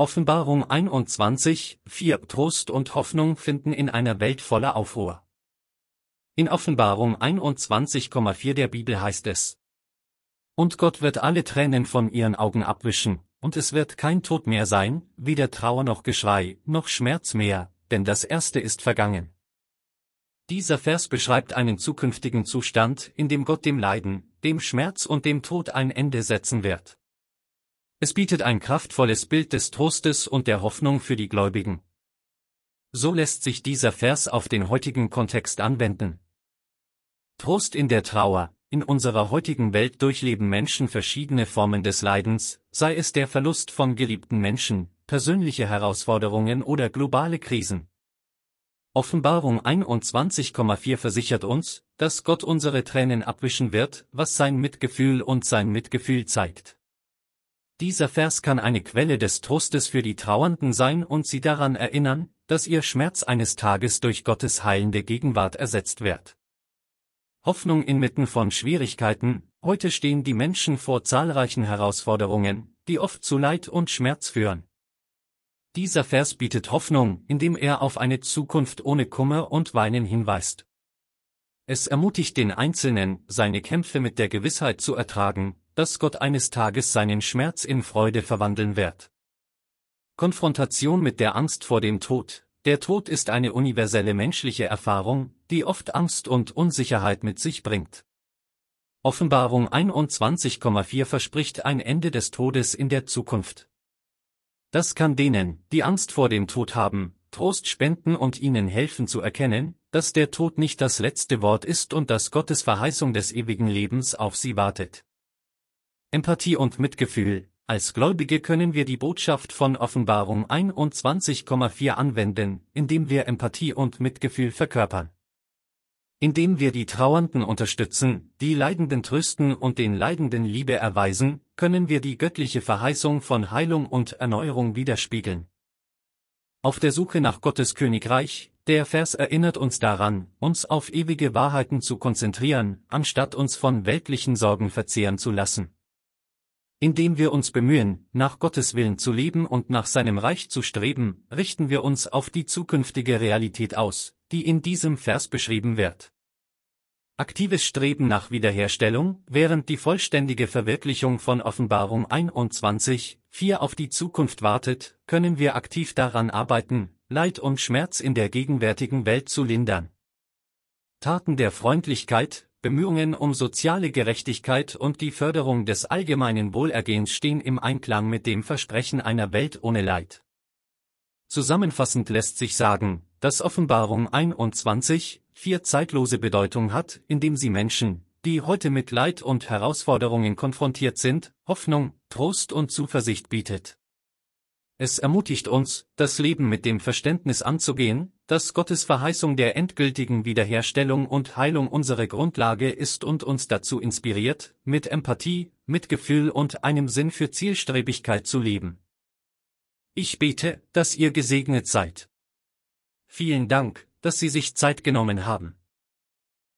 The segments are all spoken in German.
Offenbarung 21, 4 Trost und Hoffnung finden in einer Welt voller Aufruhr. In Offenbarung 21,4 der Bibel heißt es, Und Gott wird alle Tränen von ihren Augen abwischen, und es wird kein Tod mehr sein, weder Trauer noch Geschrei, noch Schmerz mehr, denn das Erste ist vergangen. Dieser Vers beschreibt einen zukünftigen Zustand, in dem Gott dem Leiden, dem Schmerz und dem Tod ein Ende setzen wird. Es bietet ein kraftvolles Bild des Trostes und der Hoffnung für die Gläubigen. So lässt sich dieser Vers auf den heutigen Kontext anwenden. Trost in der Trauer. In unserer heutigen Welt durchleben Menschen verschiedene Formen des Leidens, sei es der Verlust von geliebten Menschen, persönliche Herausforderungen oder globale Krisen. Offenbarung 21,4 versichert uns, dass Gott unsere Tränen abwischen wird, was sein Mitgefühl und sein Mitgefühl zeigt. Dieser Vers kann eine Quelle des Trostes für die Trauernden sein und sie daran erinnern, dass ihr Schmerz eines Tages durch Gottes heilende Gegenwart ersetzt wird. Hoffnung inmitten von Schwierigkeiten, heute stehen die Menschen vor zahlreichen Herausforderungen, die oft zu Leid und Schmerz führen. Dieser Vers bietet Hoffnung, indem er auf eine Zukunft ohne Kummer und Weinen hinweist. Es ermutigt den Einzelnen, seine Kämpfe mit der Gewissheit zu ertragen, dass Gott eines Tages seinen Schmerz in Freude verwandeln wird. Konfrontation mit der Angst vor dem Tod. Der Tod ist eine universelle menschliche Erfahrung, die oft Angst und Unsicherheit mit sich bringt. Offenbarung 21,4 verspricht ein Ende des Todes in der Zukunft. Das kann denen, die Angst vor dem Tod haben, Trost spenden und ihnen helfen zu erkennen, dass der Tod nicht das letzte Wort ist und dass Gottes Verheißung des ewigen Lebens auf sie wartet. Empathie und Mitgefühl. Als Gläubige können wir die Botschaft von Offenbarung 21,4 anwenden, indem wir Empathie und Mitgefühl verkörpern. Indem wir die Trauernden unterstützen, die Leidenden trösten und den Leidenden Liebe erweisen, können wir die göttliche Verheißung von Heilung und Erneuerung widerspiegeln. Auf der Suche nach Gottes Königreich, der Vers erinnert uns daran, uns auf ewige Wahrheiten zu konzentrieren, anstatt uns von weltlichen Sorgen verzehren zu lassen. Indem wir uns bemühen, nach Gottes Willen zu leben und nach seinem Reich zu streben, richten wir uns auf die zukünftige Realität aus, die in diesem Vers beschrieben wird. Aktives Streben nach Wiederherstellung, während die vollständige Verwirklichung von Offenbarung 21, 4 auf die Zukunft wartet, können wir aktiv daran arbeiten, Leid und Schmerz in der gegenwärtigen Welt zu lindern. Taten der Freundlichkeit, Bemühungen um soziale Gerechtigkeit und die Förderung des allgemeinen Wohlergehens stehen im Einklang mit dem Versprechen einer Welt ohne Leid. Zusammenfassend lässt sich sagen, dass Offenbarung 21 vier zeitlose Bedeutung hat, indem sie Menschen, die heute mit Leid und Herausforderungen konfrontiert sind, Hoffnung, Trost und Zuversicht bietet. Es ermutigt uns, das Leben mit dem Verständnis anzugehen, dass Gottes Verheißung der endgültigen Wiederherstellung und Heilung unsere Grundlage ist und uns dazu inspiriert, mit Empathie, Mitgefühl und einem Sinn für Zielstrebigkeit zu leben. Ich bete, dass ihr gesegnet seid. Vielen Dank, dass Sie sich Zeit genommen haben.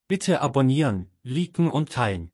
Bitte abonnieren, liken und teilen.